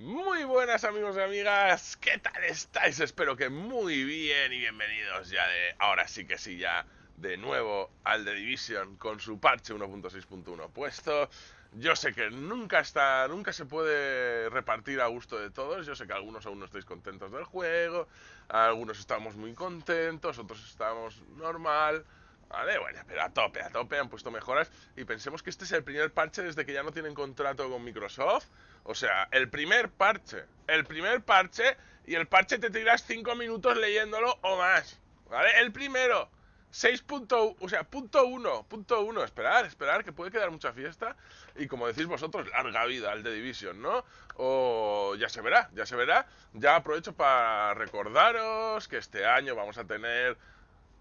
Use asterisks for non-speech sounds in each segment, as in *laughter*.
Muy buenas amigos y amigas, ¿qué tal estáis? Espero que muy bien y bienvenidos ya de, ahora sí que sí ya, de nuevo al The Division con su parche 1.6.1 puesto. Yo sé que nunca está, nunca se puede repartir a gusto de todos, yo sé que algunos aún no estáis contentos del juego, algunos estamos muy contentos, otros estamos normal, Vale, bueno, pero a tope, a tope, han puesto mejoras. Y pensemos que este es el primer parche desde que ya no tienen contrato con Microsoft. O sea, el primer parche. El primer parche. Y el parche te tiras 5 minutos leyéndolo o más. ¿Vale? El primero. 6.1, o sea, punto uno, punto uno, esperar, esperar, que puede quedar mucha fiesta. Y como decís vosotros, larga vida al de Division, ¿no? O ya se verá, ya se verá. Ya aprovecho para recordaros que este año vamos a tener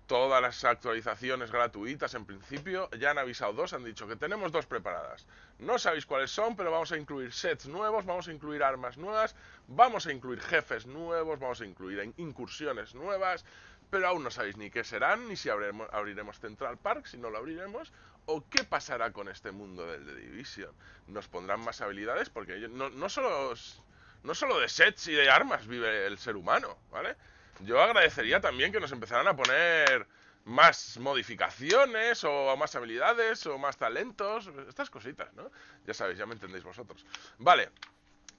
todas las actualizaciones gratuitas en principio. Ya han avisado dos, han dicho que tenemos dos preparadas. No sabéis cuáles son, pero vamos a incluir sets nuevos, vamos a incluir armas nuevas, vamos a incluir jefes nuevos, vamos a incluir incursiones nuevas, pero aún no sabéis ni qué serán, ni si abriremos, Central Park, si no lo abriremos, o qué pasará con este mundo del The Division. Nos pondrán más habilidades, porque no, no, solo, no solo de sets y de armas vive el ser humano, ¿vale? Yo agradecería también que nos empezaran a poner más modificaciones o más habilidades o más talentos, estas cositas, ¿no? Ya sabéis, ya me entendéis vosotros. Vale,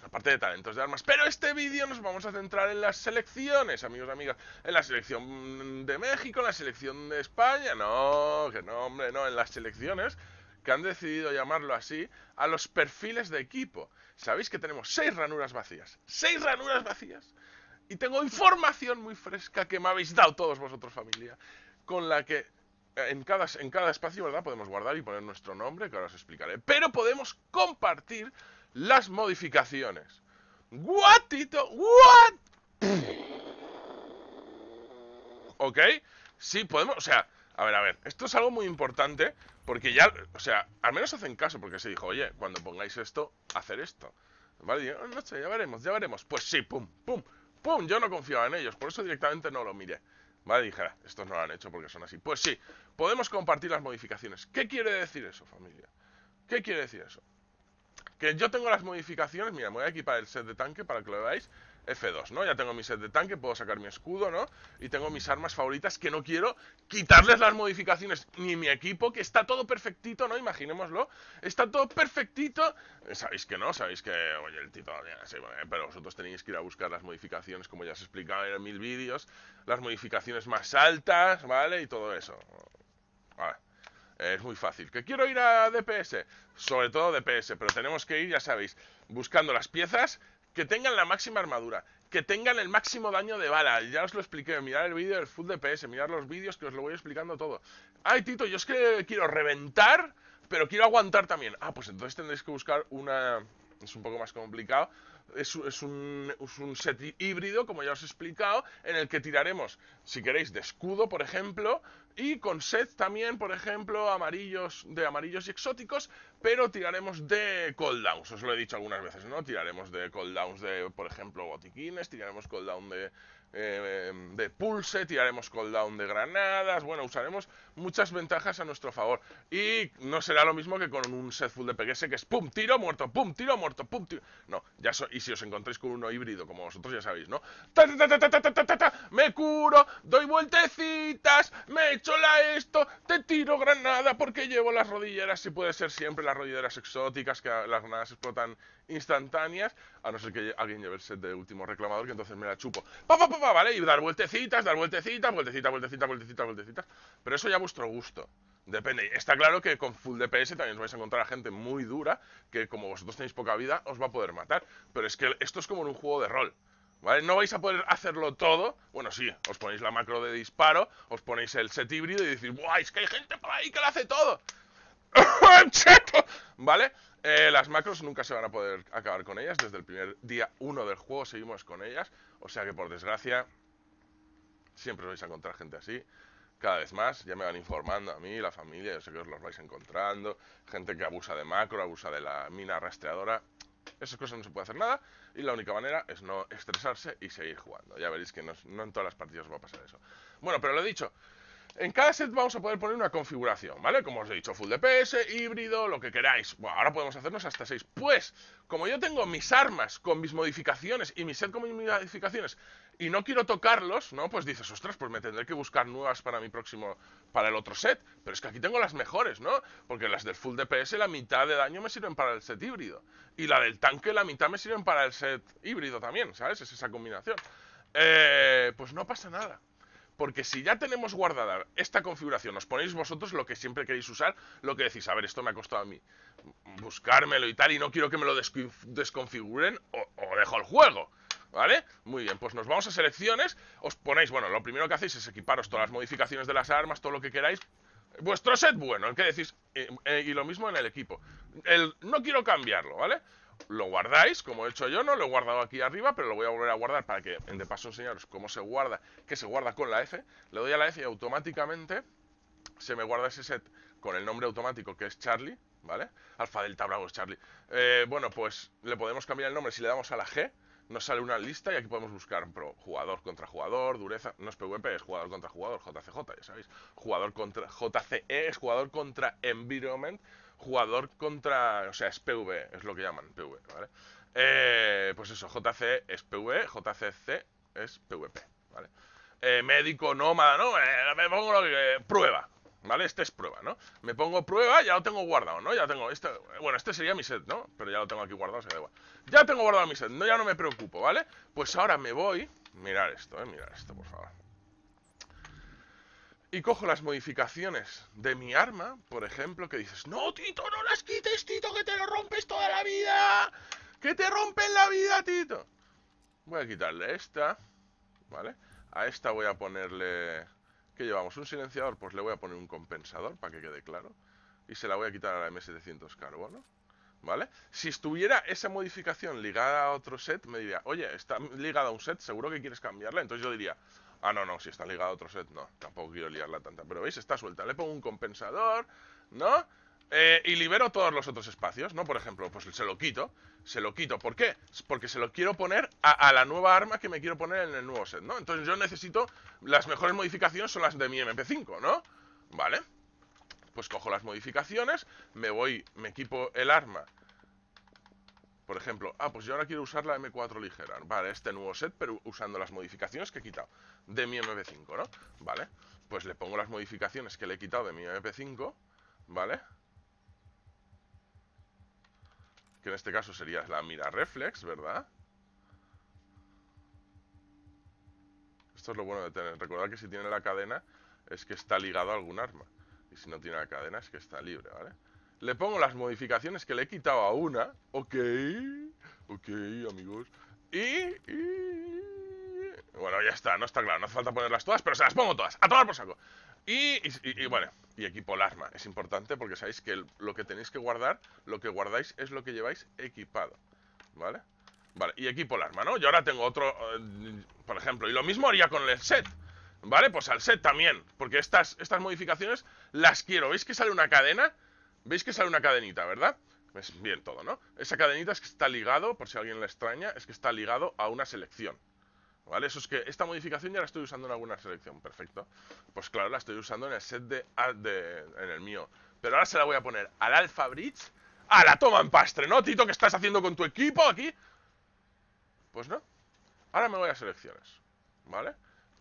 aparte de talentos de armas. Pero este vídeo nos vamos a centrar en las selecciones, amigos y amigas. En la selección de México, en la selección de España, no, que no, hombre, no, en las selecciones que han decidido llamarlo así, a los perfiles de equipo. Sabéis que tenemos seis ranuras vacías. ¡Seis ranuras vacías! Y tengo información muy fresca que me habéis dado todos vosotros, familia, con la que eh, en cada, en cada espacio, ¿verdad? Podemos guardar y poner nuestro nombre, que ahora os explicaré. Pero podemos compartir las modificaciones. Guatito, what? ¿Ok? Sí, podemos, o sea, a ver, a ver, esto es algo muy importante porque ya, o sea, al menos hacen caso porque se dijo, oye, cuando pongáis esto, hacer esto. ¿Vale? ya veremos, ya veremos. Pues sí, pum, pum. ¡Pum! Yo no confiaba en ellos, por eso directamente no lo miré. Vale, dijera, estos no lo han hecho porque son así. Pues sí, podemos compartir las modificaciones. ¿Qué quiere decir eso, familia? ¿Qué quiere decir eso? Que yo tengo las modificaciones, mira, me voy a equipar el set de tanque para que lo veáis. F2, ¿no? Ya tengo mi set de tanque, puedo sacar mi escudo, ¿no? Y tengo mis armas favoritas que no quiero quitarles las modificaciones ni mi equipo, que está todo perfectito, ¿no? Imaginémoslo, está todo perfectito. Sabéis que no, sabéis que, oye, el Tito, sí, bueno, eh, pero vosotros tenéis que ir a buscar las modificaciones, como ya os he explicado en mil vídeos, las modificaciones más altas, ¿vale? Y todo eso. Vale. Es muy fácil. ¿Que quiero ir a DPS? Sobre todo DPS, pero tenemos que ir, ya sabéis, buscando las piezas que tengan la máxima armadura, que tengan el máximo daño de bala. Ya os lo expliqué, mirar el vídeo del Full DPS, mirar los vídeos que os lo voy explicando todo. Ay, Tito, yo es que quiero reventar, pero quiero aguantar también. Ah, pues entonces tendréis que buscar una, es un poco más complicado. Es, es, un, set híbrido, como ya os he explicado, en el que tiraremos, si queréis, de escudo, por ejemplo, y con set también, por ejemplo, amarillos de amarillos y exóticos, pero tiraremos de cooldowns, os lo he dicho algunas veces, ¿no? Tiraremos de cooldowns de, por ejemplo, botiquines, tiraremos cooldown de eh, de pulse, tiraremos cooldown de granadas, bueno, usaremos muchas ventajas a nuestro favor. Y no será lo mismo que con un set full de PGS que es pum, tiro, muerto, pum, tiro, muerto, pum, tiro. No, ya y si os encontréis con uno híbrido, como vosotros ya sabéis, ¿no? me curo, doy vueltecitas, me echo la esto, te tiro granada porque llevo las rodilleras, si puede ser siempre las rodilleras exóticas, que las granadas explotan instantáneas, a no ser que alguien lleve el set de último reclamador, que entonces me la chupo. Pa, pa, pa, ¿vale? Y dar vueltecitas, dar vueltecitas, vueltecitas, vueltecitas, vueltecitas, vueltecitas. Pero eso ya a vuestro gusto. Depende. Está claro que con full DPS también os vais a encontrar a gente muy dura, que como vosotros tenéis poca vida, os va a poder matar. Pero es que esto es como en un juego de rol. ¿Vale? No vais a poder hacerlo todo. Bueno, sí, os ponéis la macro de disparo, os ponéis el set híbrido y decís, ¡buah! Es que hay gente por ahí que lo hace todo. *laughs* ¿Vale? Eh, las macros nunca se van a poder acabar con ellas. Desde el primer día 1 del juego seguimos con ellas. O sea que por desgracia, siempre vais a encontrar gente así. Cada vez más, ya me van informando a mí, la familia, yo sé que os los vais encontrando. Gente que abusa de macro, abusa de la mina rastreadora. Esas cosas no se puede hacer nada y la única manera es no estresarse y seguir jugando. Ya veréis que no, en todas las partidas va a pasar eso. Bueno, pero lo he dicho, en cada set vamos a poder poner una configuración, ¿vale? Como os he dicho, full DPS, híbrido, lo que queráis. Bueno, ahora podemos hacernos hasta 6. Pues, como yo tengo mis armas con mis modificaciones y mi set con mis modificaciones y no quiero tocarlos, ¿no? Pues dices, ostras, pues me tendré que buscar nuevas para mi próximo, para el otro set. Pero es que aquí tengo las mejores, ¿no? Porque las del full DPS, la mitad de daño me sirven para el set híbrido. Y la del tanque, la mitad me sirven para el set híbrido también, ¿sabes? Es esa combinación. Eh, pues no pasa nada. Porque si ya tenemos guardada esta configuración, os ponéis vosotros lo que siempre queréis usar, lo que decís, a ver, esto me ha costado a mí buscármelo y tal, y no quiero que me lo desconfiguren o, dejo el juego. ¿Vale? Muy bien, pues nos vamos a selecciones, os ponéis, bueno, lo primero que hacéis es equiparos todas las modificaciones de las armas, todo lo que queráis, vuestro set bueno, el que decís, eh, eh, y lo mismo en el equipo. El, no quiero cambiarlo, ¿vale? lo guardáis, como he hecho yo, no lo he guardado aquí arriba, pero lo voy a volver a guardar para que, de paso, enseñaros cómo se guarda, que se guarda con la F. Le doy a la F y automáticamente se me guarda ese set con el nombre automático que es Charlie, ¿vale? Alfa Delta Bravo es Charlie. Eh, bueno, pues le podemos cambiar el nombre si le damos a la G. Nos sale una lista y aquí podemos buscar pro, jugador contra jugador, dureza, no es PvP, es jugador contra jugador, JCJ, ya sabéis. Jugador contra JCE es jugador contra environment jugador contra, o sea, es Pv es lo que llaman Pv ¿vale? Eh, pues eso, Jc es Pv, JCC es PvP, ¿vale? Eh, médico, nómada, ¿no? Eh, me pongo lo que, prueba, ¿vale? Este es prueba, ¿no? Me pongo prueba, ya lo tengo guardado, ¿no? Ya tengo, este, bueno, este sería mi set, ¿no? Pero ya lo tengo aquí guardado, o se da igual. Ya tengo guardado mi set, no, ya no me preocupo, ¿vale? Pues ahora me voy, mirar esto, ¿eh? Mirar esto, por favor y cojo las modificaciones de mi arma, por ejemplo, que dices, no, Tito, no las quites, Tito, que te lo rompes toda la vida. Que te rompen la vida, Tito. Voy a quitarle esta, ¿vale? A esta voy a ponerle... que llevamos? Un silenciador, pues le voy a poner un compensador, para que quede claro. Y se la voy a quitar a la M700 carbono, ¿vale? Si estuviera esa modificación ligada a otro set, me diría, oye, está ligada a un set, seguro que quieres cambiarla. Entonces yo diría, Ah, no, no, si está ligado a otro set, no. Tampoco quiero liarla tanta. Pero veis, está suelta. Le pongo un compensador, ¿no? Eh, y libero todos los otros espacios, ¿no? Por ejemplo, pues se lo quito. Se lo quito. ¿Por qué? Porque se lo quiero poner a, a, la nueva arma que me quiero poner en el nuevo set, ¿no? Entonces yo necesito... Las mejores modificaciones son las de mi MP5, ¿no? Vale. Pues cojo las modificaciones, me voy, me equipo el arma por ejemplo, ah, pues yo ahora quiero usar la M4 ligera. Vale, este nuevo set, pero usando las modificaciones que he quitado de mi MP5, ¿no? Vale, pues le pongo las modificaciones que le he quitado de mi MP5, ¿vale? Que en este caso sería la mira reflex, ¿verdad? Esto es lo bueno de tener. Recordad que si tiene la cadena es que está ligado a algún arma. Y si no tiene la cadena es que está libre, ¿vale? le pongo las modificaciones que le he quitado a una. Ok, ok, amigos. Y, Bueno, ya está, no está claro, no hace falta ponerlas todas, pero se las pongo todas, a tomar por saco. Y, y, bueno, y equipo el arma. es importante porque sabéis que lo que tenéis que guardar, lo que guardáis es lo que lleváis equipado, ¿vale? Vale, y equipo el arma, ¿no? Yo ahora tengo otro, eh, por ejemplo, y lo mismo haría con el set, ¿vale? Pues al set también, porque estas, estas modificaciones las quiero, ¿veis que sale una cadena? Veis que sale una cadenita, ¿verdad? Es bien todo, ¿no? Esa cadenita es que está ligado, por si alguien la extraña, es que está ligado a una selección. ¿Vale? Eso es que esta modificación ya la estoy usando en alguna selección, perfecto. Pues claro, la estoy usando en el set de, ah, en el mío. Pero ahora se la voy a poner al Alpha Bridge. ¡A la toma en pastre, ¿no, Tito? ¿Qué estás haciendo con tu equipo aquí? Pues no. Ahora me voy a selecciones, ¿vale?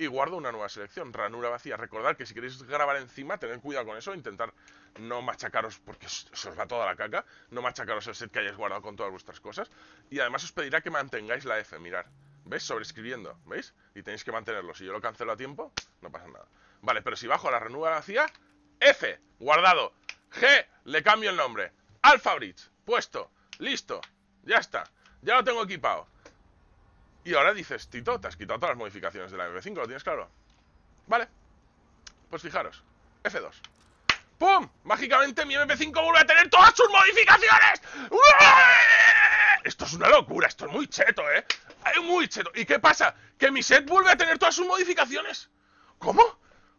y guardo una nueva selección, ranura vacía. Recordad que si queréis grabar encima, tened cuidado con eso, intentar no machacaros, porque se os va toda la caca, no machacaros el set que hayáis guardado con todas vuestras cosas. Y además os pedirá que mantengáis la F, mirar. ¿Veis? Sobrescribiendo, ¿veis? Y tenéis que mantenerlo. Si yo lo cancelo a tiempo, no pasa nada. Vale, pero si bajo la ranura vacía, F, guardado. G, le cambio el nombre. Alpha puesto, listo, ya está. Ya lo tengo equipado. Y ahora dices, Tito, te has quitado todas las modificaciones de la mp 5 ¿lo tienes claro? Vale. Pues fijaros, F2. ¡Pum! Mágicamente mi MP5 vuelve a tener todas sus modificaciones. Esto es una locura, esto es muy cheto, ¿eh? ¿eh? Muy cheto. ¿Y qué pasa? Que mi set vuelve a tener todas sus modificaciones. ¿Cómo?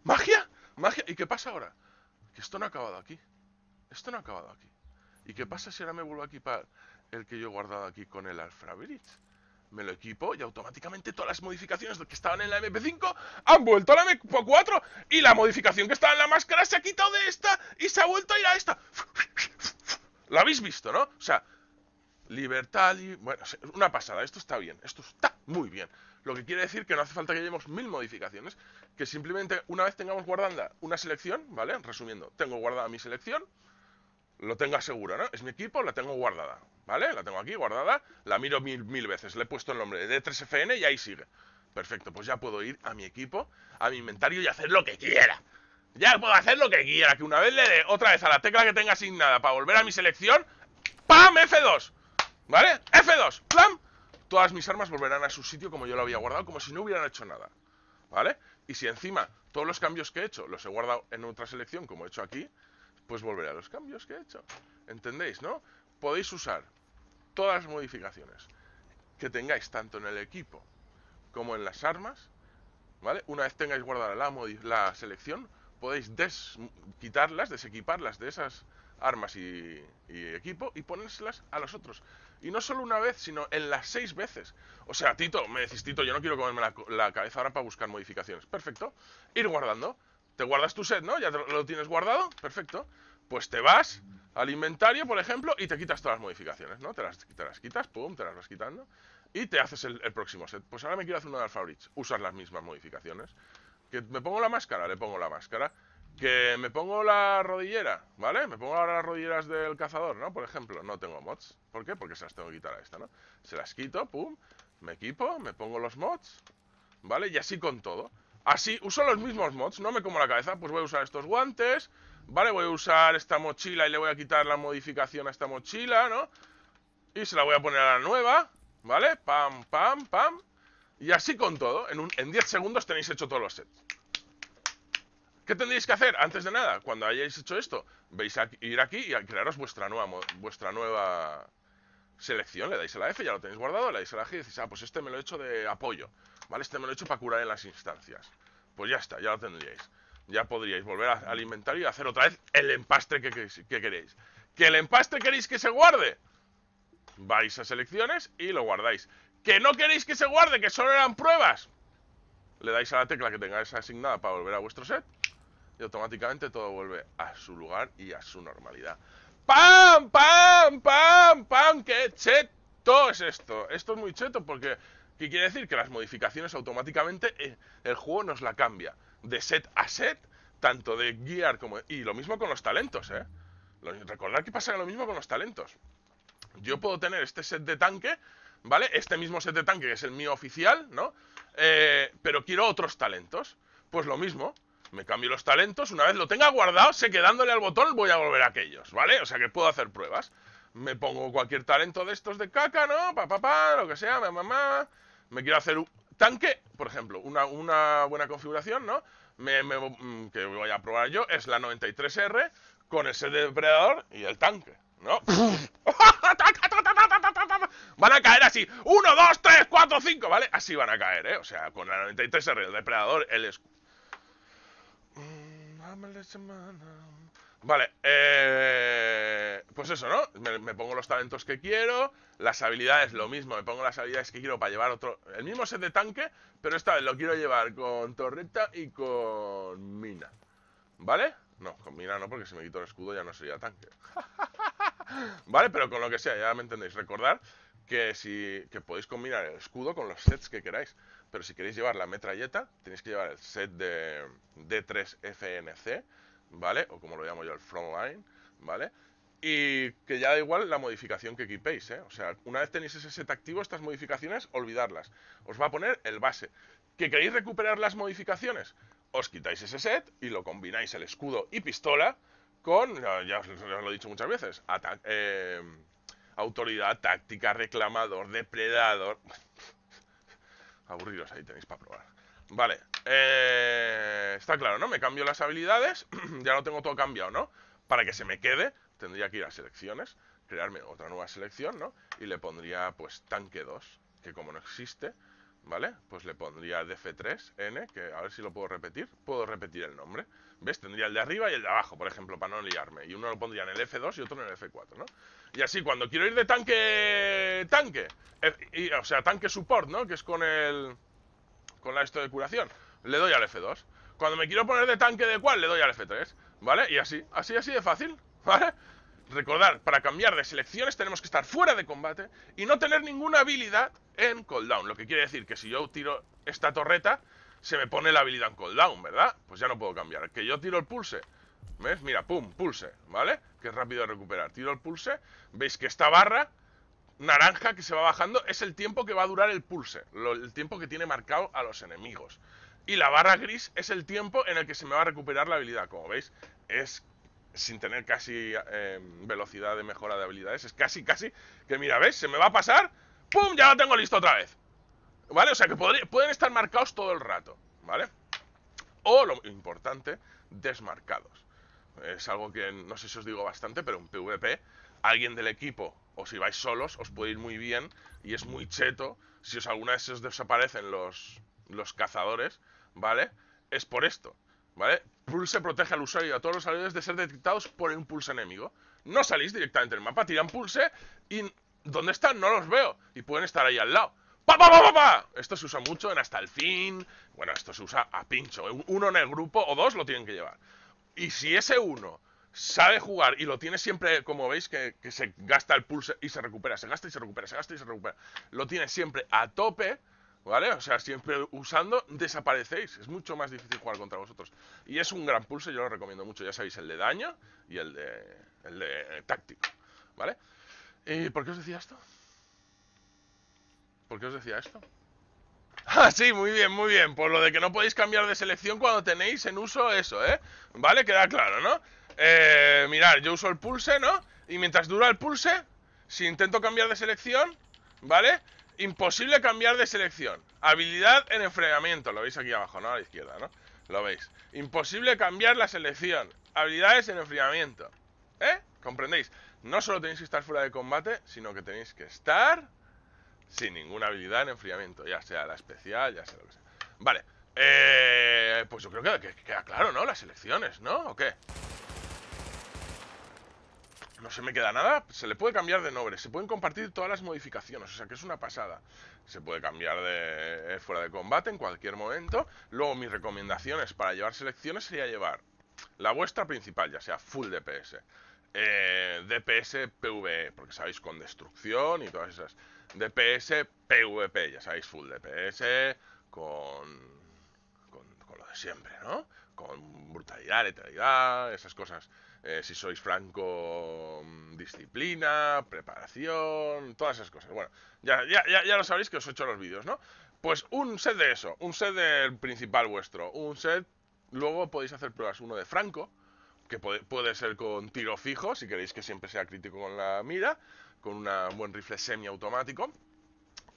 ¿Magia? ¿Magia? ¿Y qué pasa ahora? Que esto no ha acabado aquí. Esto no ha acabado aquí. ¿Y qué pasa si ahora me vuelvo a equipar el que yo he guardado aquí con el Alpha me lo equipo y automáticamente todas las modificaciones que estaban en la MP5 han vuelto a la MP4 y la modificación que estaba en la máscara se ha quitado de esta y se ha vuelto a ir a esta. Lo habéis visto, ¿no? O sea, libertad y... Bueno, una pasada, esto está bien, esto está muy bien. Lo que quiere decir que no hace falta que llevemos mil modificaciones, que simplemente una vez tengamos guardada una selección, ¿vale? Resumiendo, tengo guardada mi selección, lo tenga seguro, ¿no? Es mi equipo, la tengo guardada, ¿vale? La tengo aquí guardada, la miro mil, mil veces, le he puesto el nombre de 3FN y ahí sigue. Perfecto, pues ya puedo ir a mi equipo, a mi inventario y hacer lo que quiera. Ya puedo hacer lo que quiera, que una vez le dé otra vez a la tecla que tenga asignada para volver a mi selección, ¡pam! F2, ¿vale? F2, ¡pam! Todas mis armas volverán a su sitio como yo lo había guardado, como si no hubieran hecho nada, ¿vale? Y si encima todos los cambios que he hecho los he guardado en otra selección, como he hecho aquí, pues volveré a los cambios que he hecho. ¿Entendéis, no? Podéis usar todas las modificaciones que tengáis tanto en el equipo como en las armas, ¿vale? Una vez tengáis guardada la, la selección, podéis des quitarlas, desequiparlas de esas armas y, equipo y ponérselas a los otros. Y no solo una vez, sino en las seis veces. O sea, Tito, me decís, Tito, yo no quiero comerme la, la cabeza ahora para buscar modificaciones. Perfecto, ir guardando te guardas tu set, ¿no? Ya lo tienes guardado, perfecto. Pues te vas al inventario, por ejemplo, y te quitas todas las modificaciones, ¿no? Te las, quitas, pum, te las vas quitando. Y te haces el, próximo set. Pues ahora me quiero hacer una de Alpha Bridge. Usas las mismas modificaciones. Que me pongo la máscara, le pongo la máscara. Que me pongo la rodillera, ¿vale? Me pongo ahora las rodilleras del cazador, ¿no? Por ejemplo, no tengo mods. ¿Por qué? Porque se las tengo que quitar a esta, ¿no? Se las quito, pum, me equipo, me pongo los mods, ¿vale? Y así con todo. Así, uso los mismos mods, no me como la cabeza. Pues voy a usar estos guantes, ¿vale? Voy a usar esta mochila y le voy a quitar la modificación a esta mochila, ¿no? Y se la voy a poner a la nueva, ¿vale? Pam, pam, pam. Y así con todo, en, un, en 10 segundos tenéis hecho todos los sets. ¿Qué tendréis que hacer? Antes de nada, cuando hayáis hecho esto, veis a ir aquí y crearos vuestra nueva, vuestra nueva selección. Le dais a la F, ya lo tenéis guardado, le dais a la G y decís, ah, pues este me lo he hecho de apoyo. ¿vale? Este me lo he hecho para curar en las instancias. Pues ya está, ya lo tendríais. Ya podríais volver a, al inventario y hacer otra vez el empastre que, que queréis. ¿Que el empastre queréis que se guarde? Vais a selecciones y lo guardáis. ¿Que no queréis que se guarde? ¿Que solo eran pruebas? Le dais a la tecla que tengáis asignada para volver a vuestro set y automáticamente todo vuelve a su lugar y a su normalidad. ¡Pam, pam, pam, pam! ¡Qué cheto es esto! Esto es muy cheto porque ¿Qué quiere decir? Que las modificaciones automáticamente eh, el juego nos la cambia de set a set, tanto de guiar como... De... Y lo mismo con los talentos, ¿eh? Recordad que pasa lo mismo con los talentos. Yo puedo tener este set de tanque, ¿vale? Este mismo set de tanque que es el mío oficial, ¿no? Eh, pero quiero otros talentos. Pues lo mismo, me cambio los talentos, una vez lo tenga guardado, sé que dándole al botón voy a volver a aquellos, ¿vale? O sea que puedo hacer pruebas. Me pongo cualquier talento de estos de caca, ¿no? Pa, pa, pa lo que sea, mamá, mamá me quiero hacer un tanque, por ejemplo, una, buena configuración, ¿no? Mm, que voy a probar yo es la 93R con ese depredador y el tanque, ¿no? *laughs* van a caer así. 1, 2, 3, 4, 5, ¿vale? Así van a caer, ¿eh? O sea, con la 93R, el depredador, el escudo. Mm, Vale, eh, pues eso, ¿no? Me, pongo los talentos que quiero, las habilidades, lo mismo, me pongo las habilidades que quiero para llevar otro, el mismo set de tanque, pero esta vez lo quiero llevar con torreta y con mina, ¿vale? No, con mina no, porque si me quito el escudo ya no sería tanque. *laughs* ¿Vale? Pero con lo que sea, ya me entendéis. Recordar que, si, que podéis combinar el escudo con los sets que queráis, pero si queréis llevar la metralleta, tenéis que llevar el set de D3 FNC, ¿vale? O como lo llamo yo, el frontline, ¿vale? Y que ya da igual la modificación que equipéis, ¿eh? O sea, una vez tenéis ese set activo, estas modificaciones, olvidarlas. Os va a poner el base. ¿Que queréis recuperar las modificaciones? Os quitáis ese set y lo combináis el escudo y pistola con, ya os, lo he dicho muchas veces, eh, autoridad táctica, reclamador, depredador. *laughs* Aburridos ahí tenéis para probar. Vale, eh, está claro, ¿no? Me cambio las habilidades, *clears throat* ya no tengo todo cambiado, ¿no? Para que se me quede, tendría que ir a selecciones, crearme otra nueva selección, ¿no? Y le pondría, pues, tanque 2, que como no existe, ¿vale? Pues le pondría DF3N, que a ver si lo puedo repetir. Puedo repetir el nombre. ¿Ves? Tendría el de arriba y el de abajo, por ejemplo, para no liarme. Y uno lo pondría en el F2 y otro en el F4, ¿no? Y así, cuando quiero ir de tanque... Tanque. Eh, o sea, tanque support, ¿no? Que es con el... Con la esto de curación le doy al F2. Cuando me quiero poner de tanque de cual, le doy al F3. ¿Vale? Y así, así, así de fácil. *laughs* ¿Vale? Recordar, para cambiar de selecciones tenemos que estar fuera de combate y no tener ninguna habilidad en cooldown. Lo que quiere decir que si yo tiro esta torreta, se me pone la habilidad en cooldown, ¿verdad? Pues ya no puedo cambiar. Que yo tiro el pulse. ¿Ves? Mira, pum, pulse, ¿vale? Que es rápido de recuperar. Tiro el pulse. Veis que esta barra naranja que se va bajando es el tiempo que va a durar el pulse. el tiempo que tiene marcado a los enemigos. Y la barra gris es el tiempo en el que se me va a recuperar la habilidad. Como veis, es sin tener casi em, velocidad de mejora de habilidades. Es casi, casi que mira, ¿veis? Se me va a pasar. ¡Pum! Ya lo tengo listo otra vez. ¿Vale? O sea que pueden estar marcados todo el rato. ¿Vale? O lo importante, desmarcados. Es algo que no sé si os digo bastante, pero en PvP, alguien del equipo, o si vais solos, os puede ir muy bien. Y es muy cheto. Si os alguna vez os desaparecen los, los cazadores, ¿vale? Es por esto, ¿vale? Pulse protege al usuario y a todos los aliados de ser detectados por un pulse enemigo. No salís directamente del mapa, tiran pulse y ¿dónde están? No los veo. Y pueden estar ahí al lado. ¡Pa, pa, pa, pa, Esto se usa mucho en hasta el fin. Bueno, esto se usa a pincho. Uno en el grupo o dos lo tienen que llevar. Y si ese uno sabe jugar y lo tiene siempre, como veis, que se gasta el pulse y se recupera, se gasta y se recupera, se gasta y se recupera. Lo tiene siempre a tope, ¿Vale? O sea, siempre usando, desaparecéis. Es mucho más difícil jugar contra vosotros. Y es un gran pulse, yo lo recomiendo mucho. Ya sabéis, el de daño y el de, el de eh, táctico. ¿Vale? ¿Y por qué os decía esto? ¿Por qué os decía esto? *laughs* Ah, sí, muy bien, muy bien. Por pues lo de que no podéis cambiar de selección cuando tenéis en uso eso, ¿eh? ¿Vale? Queda claro, ¿no? Eh, mirad, yo uso el pulse, ¿no? Y mientras dura el pulse, si intento cambiar de selección, ¿vale? Imposible cambiar de selección. Habilidad en enfriamiento. Lo veis aquí abajo, ¿no? A la izquierda, ¿no? Lo veis. Imposible cambiar la selección. Habilidades en enfriamiento. ¿Eh? ¿Comprendéis? No solo tenéis que estar fuera de combate, sino que tenéis que estar sin ninguna habilidad en enfriamiento. Ya sea la especial, ya sea lo que sea. Vale. Eh, pues yo creo que queda claro, ¿no? Las selecciones, ¿no? ¿O qué? no se me queda nada, se le puede cambiar de nombre, se pueden compartir todas las modificaciones, o sea que es una pasada. Se puede cambiar de eh, fuera de combate en cualquier momento. Luego mis recomendaciones para llevar selecciones sería llevar la vuestra principal, ya sea full DPS, eh, DPS PvE, porque sabéis con destrucción y todas esas, DPS PvP, ya sabéis full DPS con, con, con lo de siempre, ¿no? Con brutalidad, letalidad, esas cosas eh, si sois franco, mm, disciplina, preparación, todas esas cosas. Bueno, ya, ya, lo sabéis que os he hecho los vídeos, ¿no? Pues un set de eso, un set del principal vuestro, un set, luego podéis hacer pruebas, uno de franco, que puede, ser con tiro fijo, si queréis que siempre sea crítico con la mira, con un buen rifle semiautomático. automático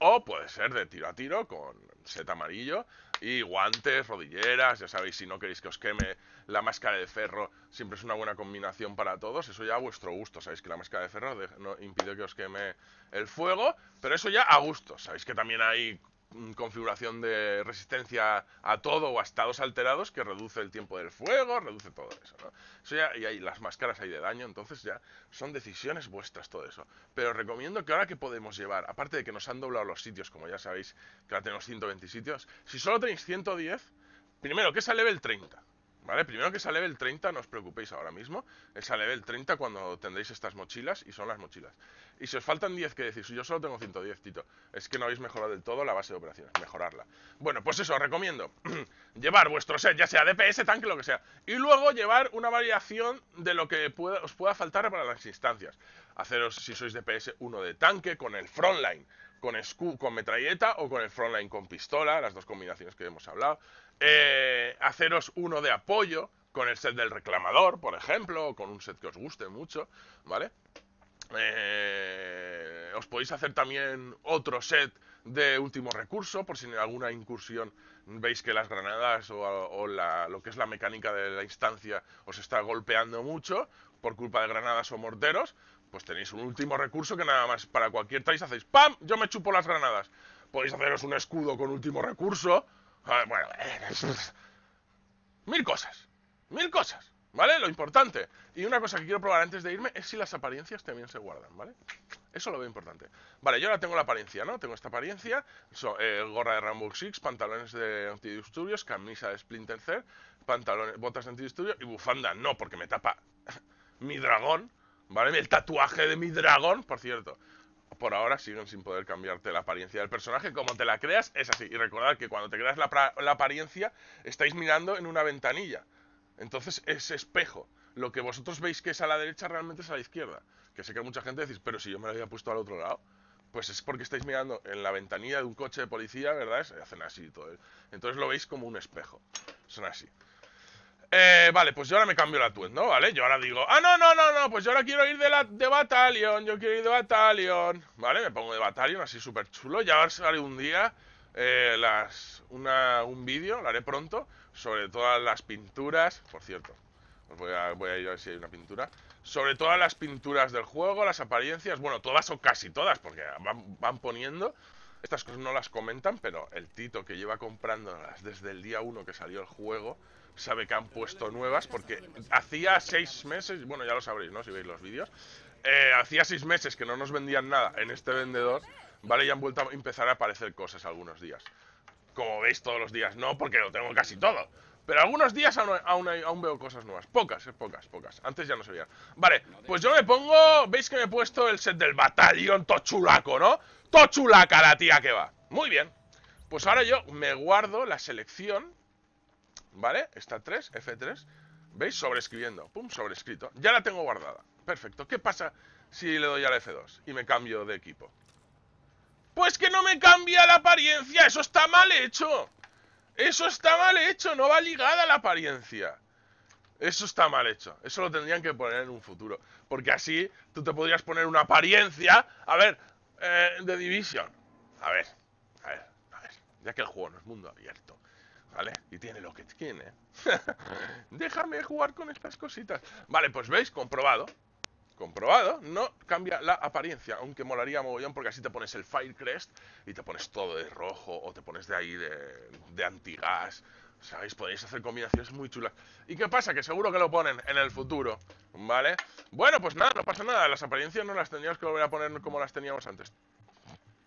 o puede ser de tiro a tiro con set amarillo y guantes, rodilleras, ya sabéis, si no queréis que os queme la máscara de ferro, siempre es una buena combinación para todos, eso ya a vuestro gusto, sabéis que la máscara de ferro no impide que os queme el fuego, pero eso ya a gusto, sabéis que también hay Mm, configuración de resistencia a todo o a estados alterados que reduce el tiempo del fuego, reduce todo eso. ¿no? eso ya, y hay las máscaras ahí de daño, entonces ya son decisiones vuestras todo eso. Pero recomiendo que ahora que podemos llevar, aparte de que nos han doblado los sitios, como ya sabéis que ahora tenemos 120 sitios, si solo tenéis 110, primero que es a level 30. ¿Vale? Primero que sale del level 30, no os preocupéis ahora mismo. Es sale level 30 cuando tendréis estas mochilas, y son las mochilas. Y si os faltan 10, que decís, yo solo tengo 110, Tito. Es que no habéis mejorado del todo la base de operaciones, mejorarla. Bueno, pues eso, os recomiendo. *clears throat* llevar vuestro set, ya sea DPS, tanque, lo que sea. Y luego llevar una variación de lo que os pueda faltar para las instancias. Haceros, si sois DPS, uno de tanque con el frontline con, escu con metralleta o con el frontline con pistola, las dos combinaciones que hemos hablado. Eh, haceros uno de apoyo con el set del reclamador, por ejemplo, o con un set que os guste mucho, ¿vale? Eh, os podéis hacer también otro set de último recurso, por si en alguna incursión veis que las granadas o, lo que es la mecánica de la instancia os está golpeando mucho por culpa de granadas o morteros, pues tenéis un último recurso que nada más para cualquier traje hacéis ¡Pam! Yo me chupo las granadas. Podéis haceros un escudo con último recurso, Ah, bueno, eh, mil cosas, mil cosas, ¿vale? Lo importante. Y una cosa que quiero probar antes de irme es si las apariencias también se guardan, ¿vale? Eso lo veo importante. Vale, yo ahora tengo la apariencia, ¿no? Tengo esta apariencia, eh, gorra de Rambo Six, pantalones de antidisturbios, camisa de Splinter Cell, pantalones, botas de antidisturbios y bufanda. No, porque me tapa mi dragón, ¿vale? El tatuaje de mi dragón, por cierto por ahora siguen sin poder cambiarte la apariencia del personaje. Como te la creas, es así. Y recordad que cuando te creas la, apariencia, estáis mirando en una ventanilla. Entonces es espejo. Lo que vosotros veis que es a la derecha realmente es a la izquierda. Que sé que mucha gente decís, pero si yo me lo había puesto al otro lado pues es porque estáis mirando en la ventanilla de un coche de policía, ¿verdad? hacen así todo. Entonces lo veis como un espejo. Son así. Eh, vale, pues yo ahora me cambio la atuendo, ¿no? ¿vale? Yo ahora digo, ah, no, no, no, no, pues yo ahora quiero ir de, la, de Battalion, yo quiero ir de batallón. ¿vale? Me pongo de batallón así súper chulo, ya haré un día eh, las, una, un vídeo, lo haré pronto, sobre todas las pinturas, por cierto, os voy a, voy a ir a ver si hay una pintura, sobre todas las pinturas del juego, las apariencias, bueno, todas o casi todas, porque van, van poniendo, estas cosas no las comentan, pero el Tito que lleva comprándolas desde el día 1 que salió el juego sabe que han puesto nuevas, porque hacía seis meses, bueno, ya lo sabréis, ¿no? Si veis los vídeos, eh, hacía seis meses que no nos vendían nada en este vendedor, ¿vale? ya han vuelto a empezar a aparecer cosas algunos días. Como veis todos los días, no, porque lo tengo casi todo. Pero algunos días aún, veo cosas nuevas. Pocas, eh, pocas, pocas. Antes ya no se veían. Vale, pues yo me pongo... Veis que me he puesto el set del batallón tochulaco, ¿no? Tochulaca la tía que va. Muy bien. Pues ahora yo me guardo la selección ¿Vale? Está 3, F3. ¿Veis? Sobrescribiendo. Pum, sobrescrito. Ya la tengo guardada. Perfecto. ¿Qué pasa si le doy al F2 y me cambio de equipo? Pues que no me cambia la apariencia. Eso está mal hecho. Eso está mal hecho. No va ligada la apariencia. Eso está mal hecho. Eso lo tendrían que poner en un futuro. Porque así tú te podrías poner una apariencia. A ver, eh, de Division. A ver, a ver, a ver. Ya que el juego no es mundo abierto. ¿vale? Y tiene lo que tiene. *laughs* Déjame jugar con estas cositas. Vale, pues veis, comprobado. Comprobado, no cambia la apariencia, aunque molaría mogollón porque así te pones el Firecrest y te pones todo de rojo o te pones de ahí de, de antigas. ¿Sabéis? Podéis hacer combinaciones muy chulas. ¿Y qué pasa? Que seguro que lo ponen en el futuro, ¿vale? Bueno, pues nada, no pasa nada. Las apariencias no las teníamos que volver a poner como las teníamos antes.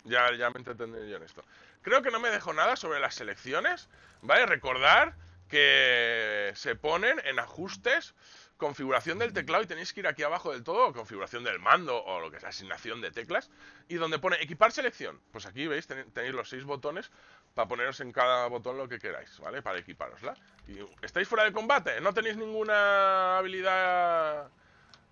Ya, ya me entretendré yo en esto. Creo que no me dejo nada sobre las selecciones, ¿vale? Recordar que se ponen en ajustes, configuración del teclado y tenéis que ir aquí abajo del todo, configuración del mando o lo que es asignación de teclas, y donde pone equipar selección, pues aquí veis, tenéis los seis botones para poneros en cada botón lo que queráis, ¿vale? Para equiparosla. Y estáis fuera de combate, no tenéis ninguna habilidad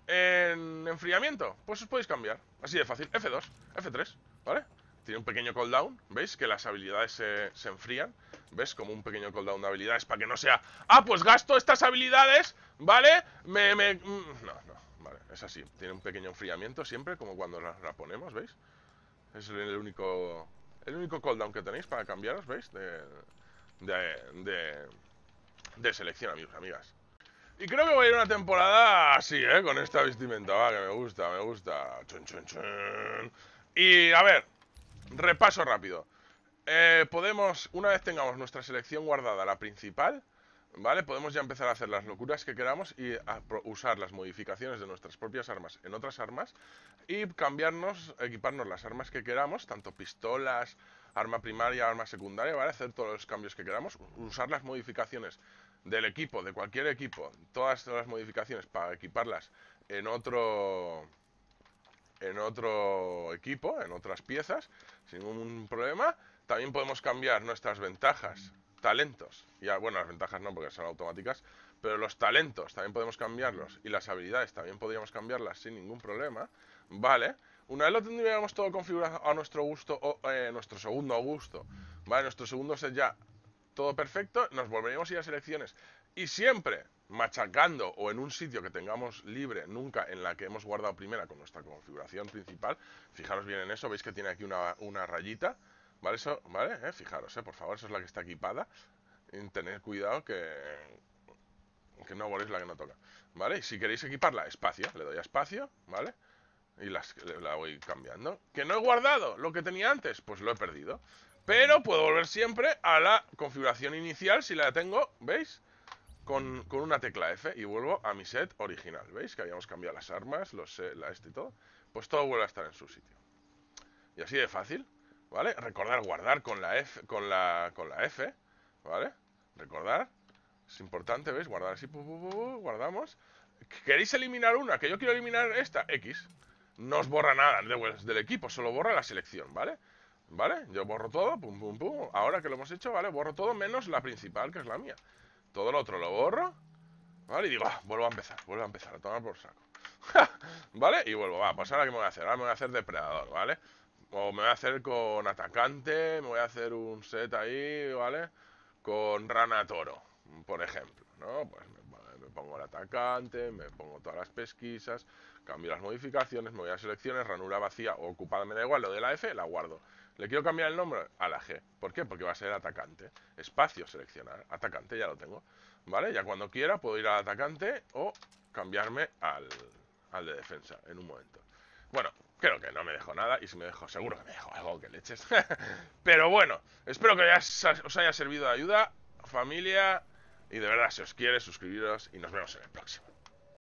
en enfriamiento, pues os podéis cambiar, así de fácil, F2, F3, ¿vale? tiene un pequeño cooldown, ¿veis? Que las habilidades se, se enfrían, ¿ves? Como un pequeño cooldown de habilidades para que no sea... Ah, pues gasto estas habilidades, ¿vale? Me... me... Mm, no, no, vale, es así. Tiene un pequeño enfriamiento siempre, como cuando la, ponemos, ¿veis? Es el único... El único cooldown que tenéis para cambiaros, ¿veis? De, de, de, de selección, amigos, amigas. Y creo que voy a ir una temporada así, ¿eh? Con esta vestimenta, que me gusta, me gusta. Chun, chun, chun. Y, a ver, Repaso rápido. Eh, podemos, una vez tengamos nuestra selección guardada, la principal, ¿vale? Podemos ya empezar a hacer las locuras que queramos y usar las modificaciones de nuestras propias armas en otras armas y cambiarnos, equiparnos las armas que queramos, tanto pistolas, arma primaria, arma secundaria, ¿vale? Hacer todos los cambios que queramos, usar las modificaciones del equipo, de cualquier equipo, todas las modificaciones para equiparlas en otro en otro equipo, en otras piezas, sin ningún problema. También podemos cambiar nuestras ventajas, talentos. Ya, bueno, las ventajas no porque son automáticas, pero los talentos también podemos cambiarlos y las habilidades también podríamos cambiarlas sin ningún problema, ¿vale? Una vez lo tendríamos todo configurado a nuestro gusto, o, eh, nuestro segundo gusto, ¿vale? Nuestro segundo set ya todo perfecto, nos volveríamos a ir a selecciones y siempre machacando o en un sitio que tengamos libre, nunca en la que hemos guardado primera con nuestra configuración principal, fijaros bien en eso, veis que tiene aquí una, rayita, ¿vale? Eso, ¿vale? Eh, fijaros, eh, por favor, esa es la que está equipada, mm, tened cuidado que, que no voléis la que no toca, ¿vale? Y si queréis equiparla, espacio, le doy a espacio, ¿vale? Y las, la voy cambiando. ¿Que no he guardado lo que tenía antes? Pues lo he perdido. Pero puedo volver siempre a la configuración inicial si la tengo, ¿veis? con, una tecla F y vuelvo a mi set original. ¿Veis? Que habíamos cambiado las armas, los, la este y todo. Pues todo vuelve a estar en su sitio. Y así de fácil, ¿vale? Recordar guardar con la F, con la, con la F, ¿vale? Recordar. Es importante, ¿veis? Guardar así, guardamos. ¿Queréis eliminar una? Que yo quiero eliminar esta, X. No os borra nada del equipo, solo borra la selección, ¿vale? ¿Vale? Yo borro todo, pum, pum, pum. Ahora que lo hemos hecho, ¿vale? Borro todo menos la principal, que es la mía. Todo lo otro lo borro. ¿Vale? Y digo, ah, vuelvo a empezar, vuelvo a empezar, a tomar por saco. *laughs* ¿Vale? Y vuelvo, va, pues ahora ¿qué me voy a hacer, ahora me voy a hacer depredador, ¿vale? O me voy a hacer con atacante, me voy a hacer un set ahí, ¿vale? Con rana toro, por ejemplo, ¿no? Pues me, pongo el atacante, me pongo todas las pesquisas, cambio las modificaciones, me voy a selecciones, ranura vacía o ocupada, me da igual, lo de la F la guardo. Le quiero cambiar el nombre a la G. ¿Por qué? Porque va a ser atacante. Espacio seleccionar. Atacante ya lo tengo. ¿Vale? Ya cuando quiera puedo ir al atacante o cambiarme al, de defensa en un momento. Bueno, creo que no me dejo nada y si me dejo, seguro que me dejo algo que leches. *laughs* Pero bueno, espero que os haya servido de ayuda, familia. Y de verdad, si os quiere, suscribiros y nos vemos en el próximo.